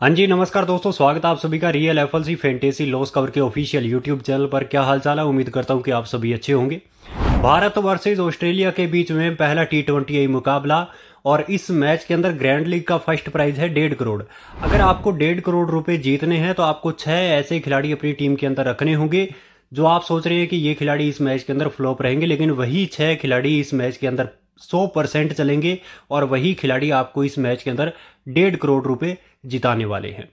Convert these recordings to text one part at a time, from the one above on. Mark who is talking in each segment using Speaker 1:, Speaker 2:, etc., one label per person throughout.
Speaker 1: हाँ जी नमस्कार दोस्तों स्वागत है आप सभी का real F L fantasy loss cover के ऑफिशियल यूट्यूब चैनल पर क्या हालचाल है उम्मीद करता हूँ कि आप सभी अच्छे होंगे भारत वर्सेज ऑस्ट्रेलिया के बीच में पहला टी ट्वेंटी मुकाबला और इस मैच के अंदर ग्रैंड लीग का फर्स्ट प्राइज है डेढ़ करोड़ अगर आपको डेढ़ करोड़ रुपए जीतने हैं तो आपको छह ऐसे खिलाड़ी अपनी टीम के अंदर रखने होंगे जो आप सोच रहे हैं कि ये खिलाड़ी इस मैच के अंदर फ्लॉप रहेंगे लेकिन वही छह खिलाड़ी इस मैच के अंदर सौ परसेंट चलेंगे और वही खिलाड़ी आपको इस मैच के अंदर डेढ़ करोड़ रुपए जिताने वाले हैं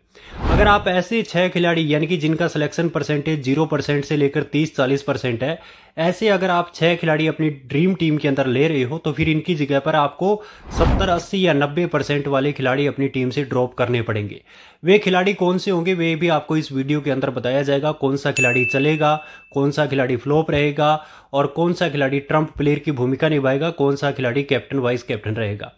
Speaker 1: अगर आप ऐसे छह खिलाड़ी यानी कि जिनका सिलेक्शन परसेंटेज जीरो परसेंट से लेकर तीस चालीस परसेंट है ऐसे अगर आप छह खिलाड़ी अपनी ड्रीम टीम के अंदर ले रहे हो तो फिर इनकी जगह पर आपको सत्तर अस्सी या नब्बे परसेंट वाले खिलाड़ी अपनी टीम से ड्रॉप करने पड़ेंगे वे खिलाड़ी कौन से होंगे वे भी आपको इस वीडियो के अंदर बताया जाएगा कौन सा खिलाड़ी चलेगा कौन सा खिलाड़ी फ्लोप रहेगा और कौन सा खिलाड़ी ट्रंप प्लेयर की भूमिका निभाएगा कौन सा खिलाड़ी कैप्टन वाइस कैप्टन रहेगा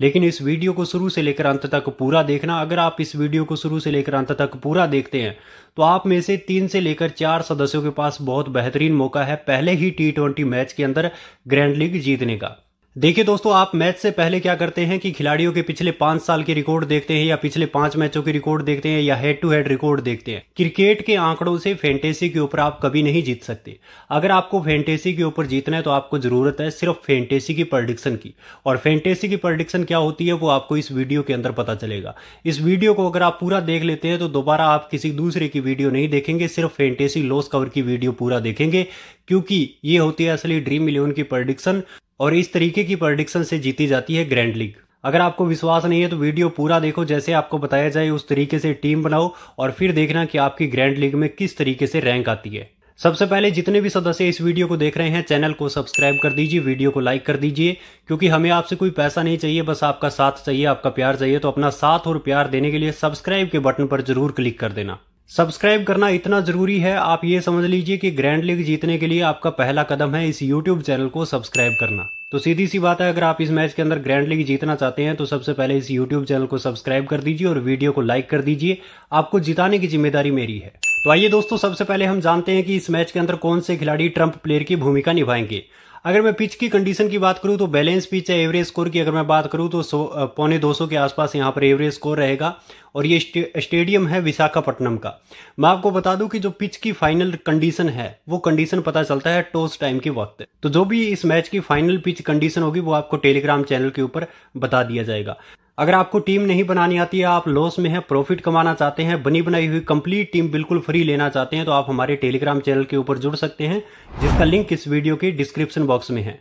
Speaker 1: लेकिन इस वीडियो को शुरू से लेकर अंत तक पूरा देखना अगर आप इस वीडियो को शुरू से लेकर अंत तक पूरा देखते हैं तो आप में से तीन से लेकर चार सदस्यों के पास बहुत बेहतरीन मौका है पहले ही टी मैच के अंदर ग्रैंड लीग जीतने का देखिए दोस्तों आप मैच से पहले क्या करते हैं कि खिलाड़ियों के पिछले पांच साल के रिकॉर्ड देखते हैं या पिछले पांच मैचों के रिकॉर्ड देखते हैं या हेड टू हेड रिकॉर्ड देखते हैं क्रिकेट के आंकड़ों से फैंटेसी के ऊपर आप कभी नहीं जीत सकते अगर आपको फैंटेसी के ऊपर जीतना है तो आपको जरूरत है सिर्फ फैंटेसी की प्रडिक्शन की और फैंटेसी की प्रडिक्शन क्या होती है वो आपको इस वीडियो के अंदर पता चलेगा इस वीडियो को अगर आप पूरा देख लेते हैं तो दोबारा आप किसी दूसरे की वीडियो नहीं देखेंगे सिर्फ फैंटेसी लॉस कवर की वीडियो पूरा देखेंगे क्योंकि ये होती है असली ड्रीम इलेवन की प्रडिक्शन और इस तरीके की प्रडिक्शन से जीती जाती है ग्रैंड लीग अगर आपको विश्वास नहीं है तो वीडियो पूरा देखो जैसे आपको बताया जाए उस तरीके से टीम बनाओ और फिर देखना कि आपकी ग्रैंड लीग में किस तरीके से रैंक आती है सबसे पहले जितने भी सदस्य इस वीडियो को देख रहे हैं चैनल को सब्सक्राइब कर दीजिए वीडियो को लाइक कर दीजिए क्योंकि हमें आपसे कोई पैसा नहीं चाहिए बस आपका साथ चाहिए आपका प्यार चाहिए तो अपना साथ और प्यार देने के लिए सब्सक्राइब के बटन पर जरूर क्लिक कर देना सब्सक्राइब करना इतना ज़रूरी है आप ये समझ लीजिए कि ग्रैंड लीग जीतने के लिए आपका पहला कदम है इस यूट्यूब चैनल को सब्सक्राइब करना तो सीधी सी बात है अगर आप इस मैच के अंदर ग्रैंड लीग जीतना चाहते हैं तो सबसे पहले इस यूट्यूब चैनल को सब्सक्राइब कर दीजिए और वीडियो को लाइक कर दीजिए आपको जिताने की जिम्मेदारी मेरी है तो आइए दोस्तों सबसे पहले हम जानते हैं कि इस मैच के अंदर कौन से खिलाड़ी ट्रंप प्लेयर की भूमिका निभाएंगे अगर मैं पिच की कंडीशन की बात करूं तो बैलेंस पिच है एवरेज स्कोर की अगर मैं बात करूं तो सो पौने दो के आसपास यहाँ पर एवरेज स्कोर रहेगा और ये स्टेडियम है विशाखापट्टनम का मैं आपको बता दूं कि जो पिच की फाइनल कंडीशन है वो कंडीशन पता चलता है टॉस टाइम के वक्त तो जो भी इस मैच की फाइनल पिच कंडीशन होगी वो आपको टेलीग्राम चैनल के ऊपर बता दिया जाएगा अगर आपको टीम नहीं बनानी आती है आप लॉस में है प्रॉफिट कमाना चाहते हैं बनी बनाई हुई कंप्लीट टीम बिल्कुल फ्री लेना चाहते हैं तो आप हमारे टेलीग्राम चैनल के ऊपर जुड़ सकते हैं जिसका लिंक इस वीडियो के डिस्क्रिप्शन बॉक्स में है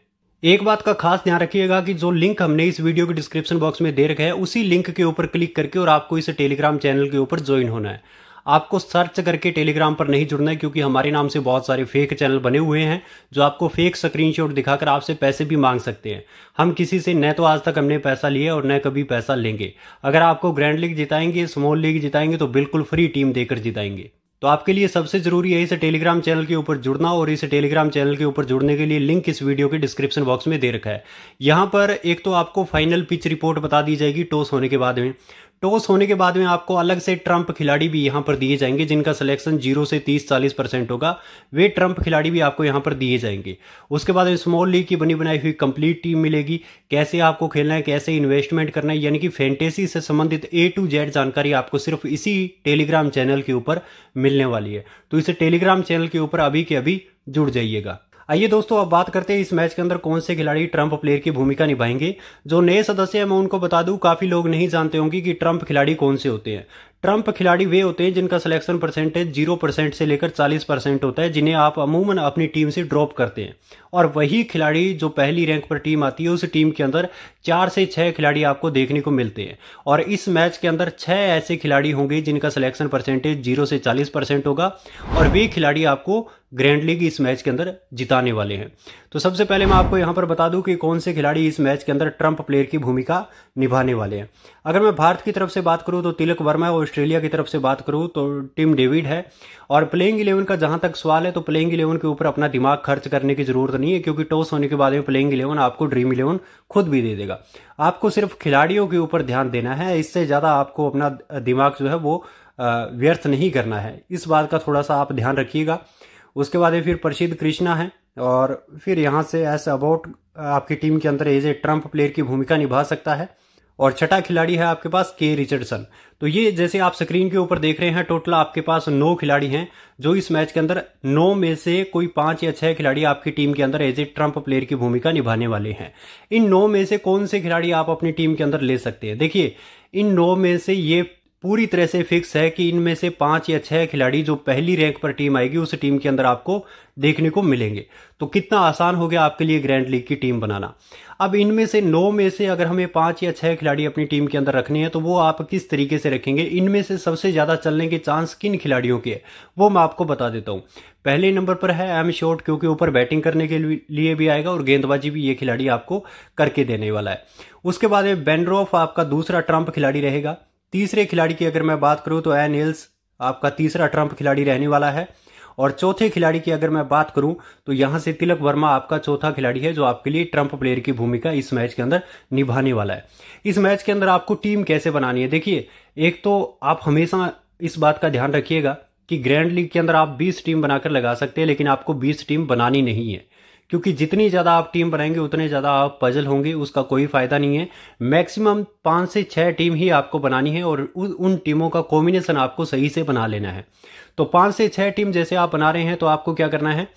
Speaker 1: एक बात का खास ध्यान रखिएगा कि जो लिंक हमने इस वीडियो के डिस्क्रिप्शन बॉक्स में दे रखा है उसी लिंक के ऊपर क्लिक करके और आपको इस टेलीग्राम चैनल के ऊपर ज्वाइन होना है आपको सर्च करके टेलीग्राम पर नहीं जुड़ना है क्योंकि हमारे नाम से बहुत सारे फेक चैनल बने हुए हैं जो आपको फेक स्क्रीनशॉट दिखाकर आपसे पैसे भी मांग सकते हैं हम किसी से न तो आज तक हमने पैसा लिया और न कभी पैसा लेंगे अगर आपको ग्रैंड लीग जिताएंगे स्मॉल लीग जिताएंगे तो बिल्कुल फ्री टीम देकर जिताएंगे तो आपके लिए सबसे जरूरी है इस टेलीग्राम चैनल के ऊपर जुड़ना और इस टेलीग्राम चैनल के ऊपर जुड़ने के लिए लिंक इस वीडियो के डिस्क्रिप्शन बॉक्स में दे रखा है यहां पर एक तो आपको फाइनल पिच रिपोर्ट बता दी जाएगी टॉस होने के बाद में टॉस होने के बाद में आपको अलग से ट्रंप खिलाड़ी भी यहां पर दिए जाएंगे जिनका सिलेक्शन जीरो से तीस चालीस परसेंट होगा वे ट्रंप खिलाड़ी भी आपको यहां पर दिए जाएंगे उसके बाद स्मॉल लीग की बनी बनाई हुई कंप्लीट टीम मिलेगी कैसे आपको खेलना है कैसे इन्वेस्टमेंट करना है यानी कि फैंटेसी से संबंधित ए टू जेड जानकारी आपको सिर्फ इसी टेलीग्राम चैनल के ऊपर मिलने वाली है तो इसे टेलीग्राम चैनल के ऊपर अभी के अभी जुड़ जाइएगा आइए दोस्तों अब बात करते हैं इस मैच के अंदर कौन से खिलाड़ी ट्रंप प्लेयर की भूमिका निभाएंगे जो नए सदस्य हैं मैं उनको बता दूं काफी लोग नहीं जानते होंगे कि ट्रंप खिलाड़ी कौन से होते हैं ट्रंप खिलाड़ी वे होते हैं जिनका सिलेक्शन परसेंटेज जीरो परसेंट से लेकर चालीस परसेंट होता है जिन्हें आप अमूमन अपनी टीम से ड्रॉप करते हैं और वही खिलाड़ी जो पहली रैंक पर टीम आती है उस टीम के अंदर चार से छह खिलाड़ी आपको देखने को मिलते हैं और इस मैच के अंदर छह ऐसे खिलाड़ी होंगे जिनका सिलेक्शन परसेंटेज जीरो से चालीस परसेंट होगा और वे खिलाड़ी आपको ग्रैंड लीग इस मैच के अंदर जिताने वाले हैं तो सबसे पहले मैं आपको यहां पर बता दूं कि कौन से खिलाड़ी इस मैच के अंदर ट्रंप प्लेयर की भूमिका निभाने वाले हैं अगर मैं भारत की तरफ से बात करूँ तो तिलक वर्मा है ऑस्ट्रेलिया की तरफ से बात करूं तो टीम डेविड है और प्लेइंग इलेवन का जहां तक सवाल है तो प्लेइंग इलेवन के ऊपर अपना दिमाग खर्च करने की जरूरत नहीं है क्योंकि टॉस होने के बाद में प्लेइंग इलेवन आपको ड्रीम इलेवन खुद भी दे देगा आपको सिर्फ खिलाड़ियों के ऊपर ध्यान देना है इससे ज़्यादा आपको अपना दिमाग जो है वो व्यर्थ नहीं करना है इस बात का थोड़ा सा आप ध्यान रखिएगा उसके बाद फिर प्रसिद्ध कृष्णा है और फिर यहाँ से एस अबाउट आपकी टीम के अंदर एज ए ट्रम्प प्लेयर की भूमिका निभा सकता है और छठा खिलाड़ी है आपके पास के रिचर्डसन तो ये जैसे आप स्क्रीन के ऊपर देख रहे हैं टोटल आपके पास नौ खिलाड़ी हैं जो इस मैच के अंदर नौ में से कोई पांच या छह खिलाड़ी आपकी टीम के अंदर एज ए ट्रम्प प्लेयर की भूमिका निभाने वाले हैं इन नौ में से कौन से खिलाड़ी आप अपनी टीम के अंदर ले सकते हैं देखिए इन नौ में से ये पूरी तरह से फिक्स है कि इनमें से पांच या छह खिलाड़ी जो पहली रैंक पर टीम आएगी उस टीम के अंदर आपको देखने को मिलेंगे तो कितना आसान हो गया आपके लिए ग्रैंड लीग की टीम बनाना अब इनमें से नौ में से अगर हमें पांच या छह खिलाड़ी अपनी टीम के अंदर रखने हैं तो वो आप किस तरीके से रखेंगे इनमें से सबसे ज्यादा चलने के चांस किन खिलाड़ियों के है वो मैं आपको बता देता हूं पहले नंबर पर है एम शॉट क्योंकि ऊपर बैटिंग करने के लिए भी आएगा और गेंदबाजी भी ये खिलाड़ी आपको करके देने वाला है उसके बाद बेनरोफ आपका दूसरा ट्रंप खिलाड़ी रहेगा तीसरे खिलाड़ी की अगर मैं बात करूं तो एन हिल्स आपका तीसरा ट्रंप खिलाड़ी रहने वाला है और चौथे खिलाड़ी की अगर मैं बात करूं तो यहां से तिलक वर्मा आपका चौथा खिलाड़ी है जो आपके लिए ट्रंप प्लेयर की भूमिका इस मैच के अंदर निभाने वाला है इस मैच के अंदर आपको टीम कैसे बनानी है देखिए एक तो आप हमेशा इस बात का ध्यान रखिएगा कि ग्रैंड लीग के अंदर आप 20 टीम बनाकर लगा सकते हैं लेकिन आपको 20 टीम बनानी नहीं है क्योंकि जितनी ज़्यादा आप टीम बनाएंगे उतने ज़्यादा आप पजल होंगे उसका कोई फ़ायदा नहीं है मैक्सिमम पाँच से छः टीम ही आपको बनानी है और उन टीमों का कॉम्बिनेशन आपको सही से बना लेना है तो पाँच से छः टीम जैसे आप बना रहे हैं तो आपको क्या करना है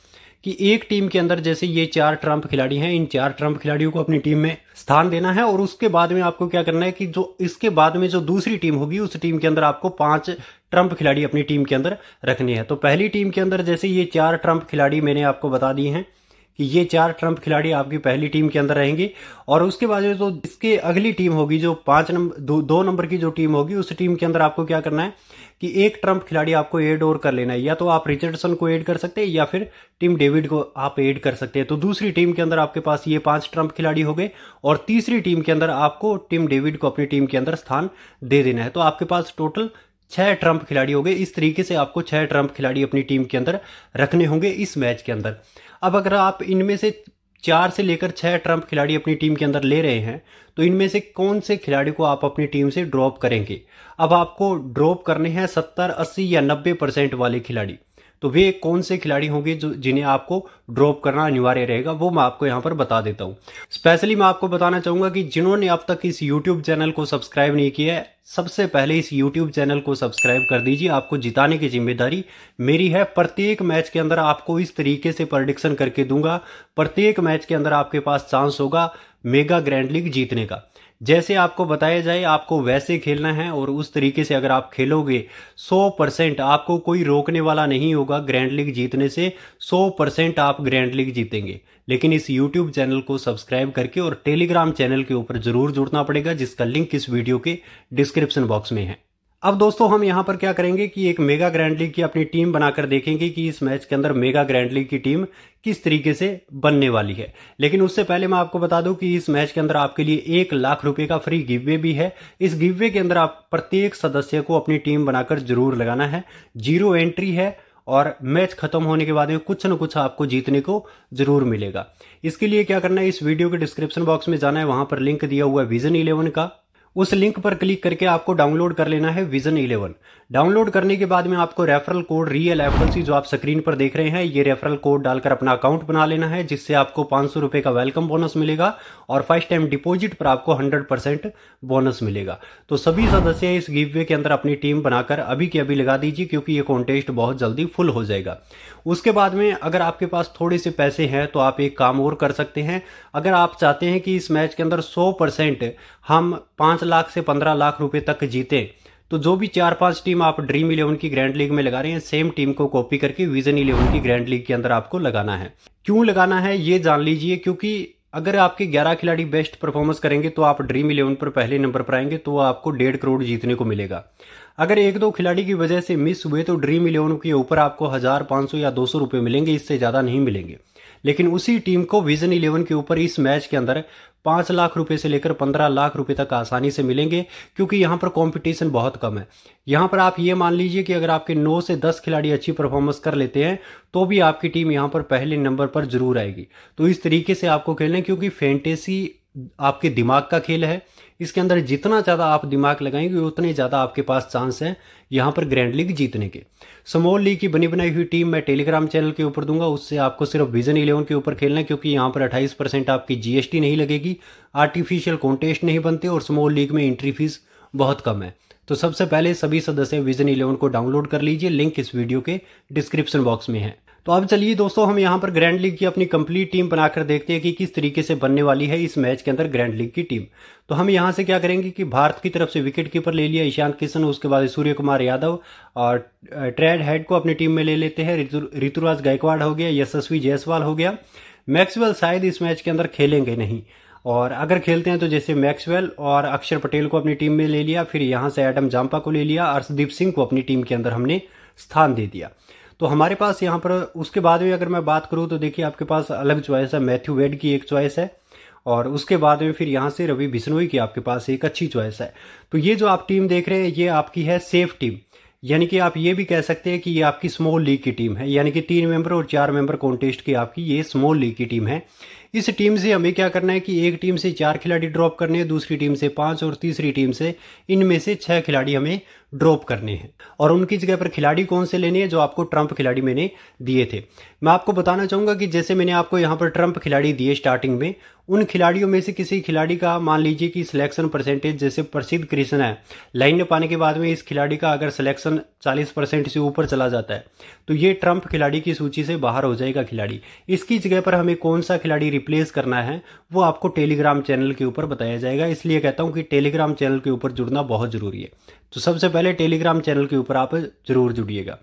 Speaker 1: कि एक टीम के अंदर जैसे ये चार ट्रंप खिलाड़ी हैं इन चार ट्रंप खिलाड़ियों को अपनी टीम में स्थान देना है और उसके बाद में आपको क्या करना है कि जो इसके बाद में जो दूसरी टीम होगी उस टीम के अंदर आपको पांच ट्रंप खिलाड़ी अपनी टीम के अंदर रखने हैं तो पहली टीम के अंदर जैसे ये चार ट्रंप खिलाड़ी मैंने आपको बता दी हैं कि ये चार ट्रंप खिलाड़ी आपकी पहली टीम के अंदर रहेंगे और उसके बाद जो इसके अगली टीम होगी जो पांच नंबर दो, दो नंबर की जो टीम होगी उस टीम के अंदर आपको क्या करना है कि एक ट्रंप खिलाड़ी आपको एड और कर लेना है या तो आप रिचर्डसन को एड कर सकते हैं या फिर टीम डेविड को आप एड कर सकते हैं तो दूसरी टीम के अंदर आपके पास ये पांच ट्रंप खिलाड़ी हो गए और तीसरी टीम के अंदर आपको टीम डेविड को अपनी टीम के अंदर स्थान दे देना है तो आपके पास टोटल छह ट्रंप खिलाड़ी हो गए इस तरीके से आपको छह ट्रंप खिलाड़ी अपनी टीम के अंदर रखने होंगे इस मैच के अंदर अब अगर आप इनमें से चार से लेकर छह ट्रम्प खिलाड़ी अपनी टीम के अंदर ले रहे हैं तो इनमें से कौन से खिलाड़ी को आप अपनी टीम से ड्रॉप करेंगे अब आपको ड्रॉप करने हैं सत्तर अस्सी या नब्बे परसेंट वाले खिलाड़ी तो वे कौन से खिलाड़ी होंगे जो जिन्हें आपको ड्रॉप करना अनिवार्य रहेगा वो मैं आपको यहाँ पर बता देता हूँ स्पेशली मैं आपको बताना चाहूंगा कि जिन्होंने अब तक इस यूट्यूब चैनल को सब्सक्राइब नहीं किया है सबसे पहले इस यूट्यूब चैनल को सब्सक्राइब कर दीजिए आपको जिताने की जिम्मेदारी मेरी है प्रत्येक मैच के अंदर आपको इस तरीके से प्रडिक्शन करके दूंगा प्रत्येक मैच के अंदर आपके पास चांस होगा मेगा ग्रैंड लीग जीतने का जैसे आपको बताया जाए आपको वैसे खेलना है और उस तरीके से अगर आप खेलोगे 100 परसेंट आपको कोई रोकने वाला नहीं होगा ग्रैंड लीग जीतने से 100 परसेंट आप ग्रैंड लीग जीतेंगे लेकिन इस यूट्यूब चैनल को सब्सक्राइब करके और टेलीग्राम चैनल के ऊपर जरूर जुड़ना पड़ेगा जिसका लिंक इस वीडियो के डिस्क्रिप्शन बॉक्स में है अब दोस्तों हम यहां पर क्या करेंगे कि एक मेगा ग्रैंड लीग की अपनी टीम बनाकर देखेंगे कि इस मैच के अंदर मेगा ग्रैंड लीग की टीम किस तरीके से बनने वाली है लेकिन उससे पहले मैं आपको बता दूं कि इस मैच के अंदर आपके लिए एक लाख रुपए का फ्री गिववे भी है इस गिववे के अंदर आप प्रत्येक सदस्य को अपनी टीम बनाकर जरूर लगाना है जीरो एंट्री है और मैच खत्म होने के बाद में कुछ न कुछ आपको जीतने को जरूर मिलेगा इसके लिए क्या करना है इस वीडियो के डिस्क्रिप्शन बॉक्स में जाना है वहां पर लिंक दिया हुआ है विजन इलेवन का उस लिंक पर क्लिक करके आपको डाउनलोड कर लेना है विजन 11 डाउनलोड करने के बाद में आपको रेफरल कोड रियल एफएलसी जो आप स्क्रीन पर देख रहे हैं ये रेफरल कोड डालकर अपना अकाउंट बना लेना है जिससे आपको पांच सौ का वेलकम बोनस मिलेगा और फर्स्ट टाइम डिपोजिट पर आपको हंड्रेड बोनस मिलेगा तो सभी सदस्य इस गिव के अंदर अपनी टीम बनाकर अभी के अभी लगा दीजिए क्योंकि ये कॉन्टेस्ट बहुत जल्दी फुल हो जाएगा उसके बाद में अगर आपके पास थोड़े से पैसे हैं तो आप एक काम और कर सकते हैं अगर आप चाहते हैं कि इस मैच के अंदर 100 परसेंट हम 5 लाख से 15 लाख रुपए तक जीतें तो जो भी चार पांच टीम आप ड्रीम इलेवन की ग्रैंड लीग में लगा रहे हैं सेम टीम को कॉपी करके विजन इलेवन की ग्रैंड लीग के अंदर आपको लगाना है क्यों लगाना है ये जान लीजिए क्योंकि अगर आपके 11 खिलाड़ी बेस्ट परफॉर्मेंस करेंगे तो आप ड्रीम इलेवन पर पहले नंबर पर आएंगे तो आपको डेढ़ करोड़ जीतने को मिलेगा अगर एक दो खिलाड़ी की वजह से मिस हुए तो ड्रीम इलेवन के ऊपर आपको हज़ार पांच सौ या दो सौ रुपए मिलेंगे इससे ज़्यादा नहीं मिलेंगे लेकिन उसी टीम को विजन इलेवन के ऊपर इस मैच के अंदर पांच लाख रुपए से लेकर पंद्रह लाख रुपए तक आसानी से मिलेंगे क्योंकि यहां पर कंपटीशन बहुत कम है यहां पर आप ये मान लीजिए कि अगर आपके नौ से दस खिलाड़ी अच्छी परफॉर्मेंस कर लेते हैं तो भी आपकी टीम यहां पर पहले नंबर पर जरूर आएगी तो इस तरीके से आपको खेलना क्योंकि फेंटेसी आपके दिमाग का खेल है इसके अंदर जितना ज़्यादा आप दिमाग लगाएंगे उतने ज़्यादा आपके पास चांस हैं यहाँ पर ग्रैंड लीग जीतने के स्मॉल लीग की बनी बनाई हुई टीम मैं टेलीग्राम चैनल के ऊपर दूंगा उससे आपको सिर्फ विजन इलेवन के ऊपर खेलना है क्योंकि यहाँ पर अट्ठाईस परसेंट आपकी जीएसटी नहीं लगेगी आर्टिफिशियल कॉन्टेस्ट नहीं बनते और स्मॉल लीग में एंट्री फीस बहुत कम है तो सबसे पहले सभी सदस्य विजन इलेवन को डाउनलोड कर लीजिए लिंक इस वीडियो के डिस्क्रिप्शन बॉक्स में है तो अब चलिए दोस्तों हम यहाँ पर ग्रैंड लीग की अपनी कंप्लीट टीम बनाकर देखते हैं कि किस तरीके से बनने वाली है इस मैच के अंदर ग्रैंड लीग की टीम तो हम यहाँ से क्या करेंगे कि भारत की तरफ से विकेट कीपर ले लिया ईशांत किशन उसके बाद सूर्य कुमार यादव और ट्रेड हेड को अपनी टीम में ले लेते हैं ऋतुराज गायकवाड़ हो गया यशस्वी जयसवाल हो गया मैक्सवेल शायद इस मैच के अंदर खेलेंगे नहीं और अगर खेलते हैं तो जैसे मैक्सवेल और अक्षर पटेल को अपनी टीम में ले लिया फिर यहाँ से एडम जाम्पा को ले लिया अर्शदीप सिंह को अपनी टीम के अंदर हमने स्थान दे दिया तो हमारे पास यहाँ पर उसके बाद भी अगर मैं बात करूँ तो देखिए आपके पास अलग च्वाइस है मैथ्यू वेड की एक च्वाइस है और उसके बाद में फिर यहाँ से रवि बिश्नोई की आपके पास एक अच्छी च्वाइस है तो ये जो आप टीम देख रहे हैं ये आपकी है सेफ टीम यानी कि आप ये भी कह सकते हैं कि ये आपकी स्मॉल लीग की टीम है यानी कि तीन मेंबर और चार मेंबर कॉन्टेस्ट की आपकी ये स्मॉल लीग की टीम है इस टीम से हमें क्या करना है कि एक टीम से चार खिलाड़ी ड्रॉप करने हैं दूसरी टीम से पांच और तीसरी टीम से इनमें से छह खिलाड़ी हमें ड्रॉप करने हैं और उनकी जगह पर खिलाड़ी कौन से लेने हैं जो आपको ट्रंप खिलाड़ी मैंने दिए थे मैं आपको बताना चाहूंगा कि जैसे मैंने आपको यहाँ पर ट्रंप खिलाड़ी दिए स्टार्टिंग में उन खिलाड़ियों में से किसी खिलाड़ी का मान लीजिए कि सिलेक्शन परसेंटेज जैसे प्रसिद्ध कृष्णा है लाइन में पाने के बाद में इस खिलाड़ी का अगर सिलेक्शन 40 परसेंट से ऊपर चला जाता है तो ये ट्रंप खिलाड़ी की सूची से बाहर हो जाएगा खिलाड़ी इसकी जगह पर हमें कौन सा खिलाड़ी रिप्लेस करना है वो आपको टेलीग्राम चैनल के ऊपर बताया जाएगा इसलिए कहता हूँ कि टेलीग्राम चैनल के ऊपर जुड़ना बहुत ज़रूरी है तो सबसे पहले टेलीग्राम चैनल के ऊपर आप ज़रूर जुड़िएगा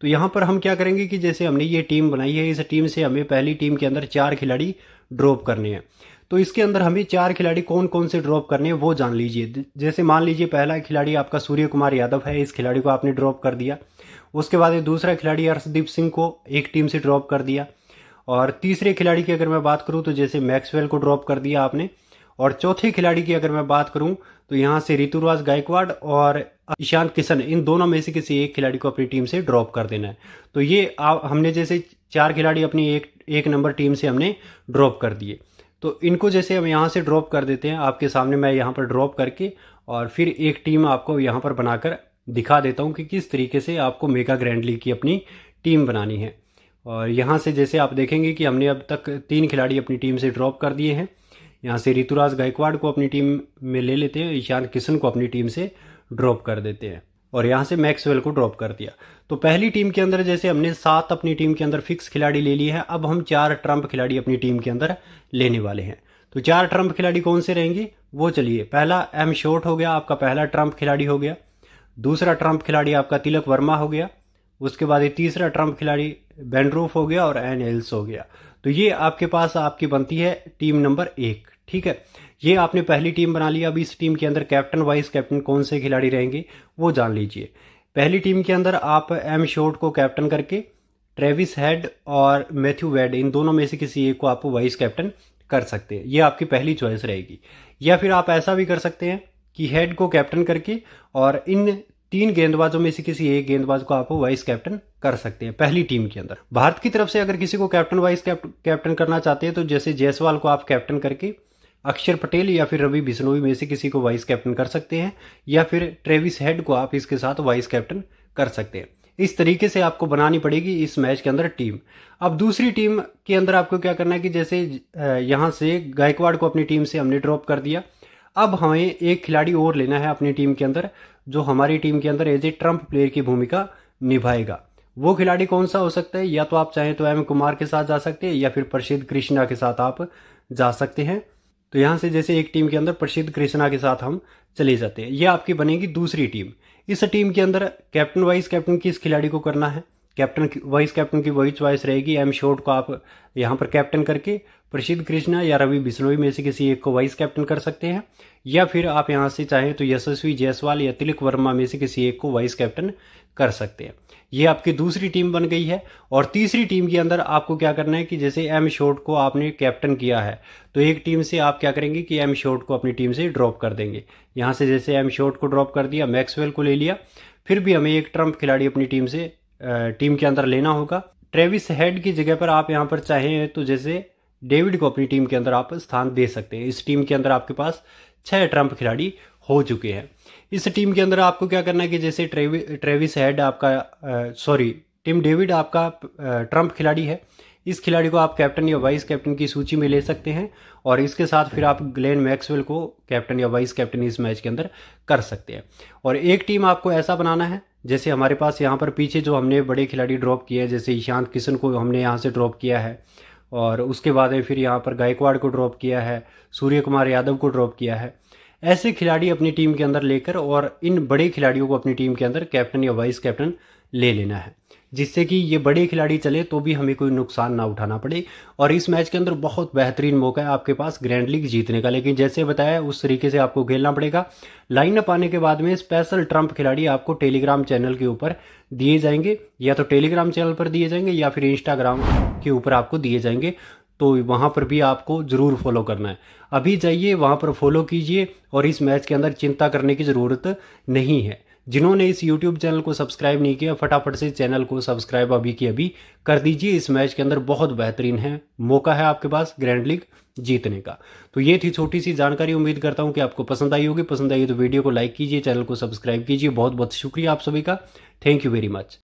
Speaker 1: तो यहाँ पर हम क्या करेंगे कि जैसे हमने ये टीम बनाई है इस टीम से हमें पहली टीम के अंदर चार खिलाड़ी ड्रॉप करने हैं तो इसके अंदर हमें चार खिलाड़ी कौन कौन से ड्रॉप करने हैं वो जान लीजिए जैसे मान लीजिए पहला खिलाड़ी आपका सूर्य कुमार यादव है इस खिलाड़ी को आपने ड्रॉप कर दिया उसके बाद दूसरा खिलाड़ी अर्शदीप सिंह को एक टीम से ड्रॉप कर दिया और तीसरे खिलाड़ी की अगर मैं बात करूं तो जैसे मैक्सवेल को ड्रॉप कर दिया आपने और चौथे खिलाड़ी की अगर मैं बात करूं तो यहां से ऋतुराज गायकवाड़ और ईशांत किशन इन दोनों में से किसी एक खिलाड़ी को अपनी टीम से ड्रॉप कर देना है तो ये आ, हमने जैसे चार खिलाड़ी अपनी एक एक नंबर टीम से हमने ड्रॉप कर दिए तो इनको जैसे हम यहाँ से ड्रॉप कर देते हैं आपके सामने मैं यहाँ पर ड्रॉप करके और फिर एक टीम आपको यहाँ पर बनाकर दिखा देता हूँ कि किस तरीके से आपको मेगा ग्रैंड लीग की अपनी टीम बनानी है और यहाँ से जैसे आप देखेंगे कि हमने अब तक तीन खिलाड़ी अपनी टीम से ड्रॉप कर दिए हैं यहाँ से ऋतुराज गायकवाड़ को अपनी टीम में ले लेते हैं ईशान किशन को अपनी टीम से ड्रॉप कर देते हैं और यहाँ से मैक्सवेल को ड्रॉप कर दिया तो पहली टीम के अंदर जैसे हमने सात अपनी टीम के अंदर फिक्स खिलाड़ी ले लिए हैं अब हम चार ट्रम्प खिलाड़ी अपनी टीम के अंदर लेने वाले हैं तो चार ट्रम्प खिलाड़ी कौन से रहेंगे वो चलिए पहला एम शॉर्ट हो गया आपका पहला ट्रम्प खिलाड़ी हो गया दूसरा ट्रम्प खिलाड़ी आपका तिलक वर्मा हो गया उसके बाद ये तीसरा ट्रम्प खिलाड़ी बेंड्रूफ हो गया और एन हिल्स हो गया तो ये आपके पास आपकी बनती है टीम नंबर एक ठीक है ये आपने पहली टीम बना ली अब इस टीम के अंदर कैप्टन वाइस कैप्टन कौन से खिलाड़ी रहेंगे वो जान लीजिए पहली टीम के अंदर आप एम शोर्ट को कैप्टन करके ट्रेविस हेड और मैथ्यू वेड इन दोनों में से किसी एक को आप वाइस कैप्टन कर सकते हैं ये आपकी पहली चॉइस रहेगी या फिर आप ऐसा भी कर सकते हैं कि हेड को कैप्टन करके और इन तीन गेंदबाजों में से किसी एक गेंदबाज को आप वाइस कैप्टन कर सकते हैं पहली टीम के अंदर भारत की तरफ से अगर किसी को कैप्टन वाइस कैप्टन करना चाहते हैं तो जैसे जयसवाल को आप कैप्टन करके अक्षर पटेल या फिर रवि बिश्नोई में से किसी को वाइस कैप्टन कर सकते हैं या फिर ट्रेविस हेड को आप इसके साथ वाइस कैप्टन कर सकते हैं इस तरीके से आपको बनानी पड़ेगी इस मैच के अंदर टीम अब दूसरी टीम के अंदर आपको क्या करना है कि जैसे यहां से गायकवाड़ को अपनी टीम से हमने ड्रॉप कर दिया अब हमें एक खिलाड़ी और लेना है अपनी टीम के अंदर जो हमारी टीम के अंदर एज ए ट्रम्प प्लेयर की भूमिका निभाएगा वो खिलाड़ी कौन सा हो सकता है या तो आप चाहें तो एम कुमार के साथ जा सकते हैं या फिर प्रसिद्ध कृष्णा के साथ आप जा सकते हैं तो यहां से जैसे एक टीम के अंदर प्रसिद्ध कृष्णा के साथ हम चले जाते हैं ये आपकी बनेगी दूसरी टीम इस टीम के अंदर कैप्टन वाइस कैप्टन किस खिलाड़ी को करना है कैप्टन वाइस कैप्टन की वही च्वाइस रहेगी एम शोर्ट को आप यहाँ पर कैप्टन करके प्रसिद्ध कृष्णा या रवि बिश्नोई में से किसी एक को वाइस कैप्टन कर सकते हैं या फिर आप यहाँ से चाहें तो यशस्वी जायसवाल या तिलक वर्मा में से किसी एक को वाइस कैप्टन कर सकते हैं ये आपकी दूसरी टीम बन गई है और तीसरी टीम के अंदर आपको क्या करना है कि जैसे एम शोर्ट को आपने कैप्टन किया है तो एक टीम से आप क्या करेंगे कि एम शोर्ट को अपनी टीम से ड्रॉप कर देंगे यहाँ से जैसे एम शोर्ट को ड्रॉप कर दिया मैक्सवेल को ले लिया फिर भी हमें एक ट्रम्प खिलाड़ी अपनी टीम से टीम के अंदर लेना होगा ट्रेविस हेड की जगह पर आप यहाँ पर चाहें तो जैसे डेविड को अपनी टीम के अंदर आप स्थान दे सकते हैं इस टीम के अंदर आपके पास छः ट्रंप खिलाड़ी हो चुके हैं इस टीम के अंदर आपको क्या करना है कि जैसे ट्रेवि ट्रेविस हेड आपका सॉरी टीम डेविड आपका ट्रम्प खिलाड़ी है इस खिलाड़ी को आप कैप्टन या वाइस कैप्टन की सूची में ले सकते हैं और इसके साथ फिर आप ग्लेन मैक्सवेल को कैप्टन या वाइस कैप्टन इस मैच के अंदर कर सकते हैं और एक टीम आपको ऐसा बनाना है जैसे हमारे पास यहाँ पर पीछे जो हमने बड़े खिलाड़ी ड्रॉप किए हैं जैसे ईशांत किशन को हमने यहाँ से ड्रॉप किया है और उसके बाद में फिर यहाँ पर गायकवाड़ को ड्रॉप किया है सूर्य कुमार यादव को ड्रॉप किया है ऐसे खिलाड़ी अपनी टीम के अंदर लेकर और इन बड़े खिलाड़ियों को अपनी टीम के अंदर कैप्टन या वाइस कैप्टन ले लेना है जिससे कि ये बड़े खिलाड़ी चले तो भी हमें कोई नुकसान ना उठाना पड़े और इस मैच के अंदर बहुत बेहतरीन मौका है आपके पास ग्रैंड लीग जीतने का लेकिन जैसे बताया उस तरीके से आपको खेलना पड़ेगा लाइन अप आने के बाद में स्पेशल ट्रंप खिलाड़ी आपको टेलीग्राम चैनल के ऊपर दिए जाएंगे या तो टेलीग्राम चैनल पर दिए जाएंगे या फिर इंस्टाग्राम के ऊपर आपको दिए जाएंगे तो वहाँ पर भी आपको ज़रूर फॉलो करना है अभी जाइए वहाँ पर फॉलो कीजिए और इस मैच के अंदर चिंता करने की ज़रूरत नहीं है जिन्होंने इस यूट्यूब चैनल को सब्सक्राइब नहीं किया फटाफट से चैनल को सब्सक्राइब अभी की अभी कर दीजिए इस मैच के अंदर बहुत बेहतरीन है मौका है आपके पास ग्रैंड लीग जीतने का तो ये थी छोटी सी जानकारी उम्मीद करता हूँ कि आपको पसंद आई होगी पसंद आई तो वीडियो को लाइक कीजिए चैनल को सब्सक्राइब कीजिए बहुत बहुत शुक्रिया आप सभी का थैंक यू वेरी मच